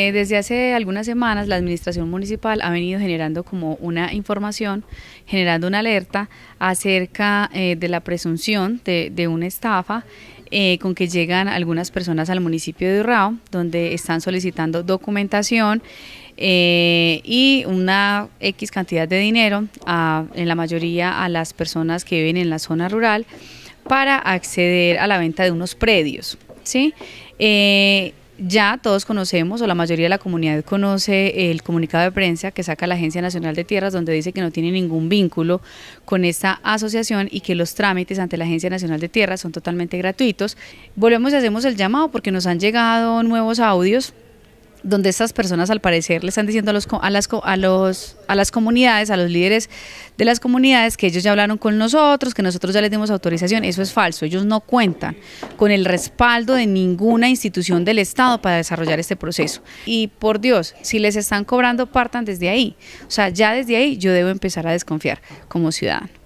Eh, desde hace algunas semanas la Administración Municipal ha venido generando como una información, generando una alerta acerca eh, de la presunción de, una estafa eh, con que llegan algunas personas al municipio de Urrao, donde están solicitando documentación y una X cantidad de dinero, en la mayoría a las personas que viven en la zona rural, para acceder a la venta de unos predios. ¿sí? Ya todos conocemos, o la mayoría de la comunidad conoce el comunicado de prensa que saca la Agencia Nacional de Tierras, donde dice que no tiene ningún vínculo con esta asociación y que los trámites ante la Agencia Nacional de Tierras son totalmente gratuitos. Volvemos y hacemos el llamado porque nos han llegado nuevos audios donde estas personas al parecer le están diciendo a, los, a, las, a, los, a las comunidades, a los líderes de las comunidades que ellos ya hablaron con nosotros, que nosotros ya les dimos autorización. Eso es falso, ellos no cuentan con el respaldo de ninguna institución del Estado para desarrollar este proceso. Y por Dios, si les están cobrando, partan desde ahí. O sea, ya desde ahí yo debo empezar a desconfiar como ciudadano.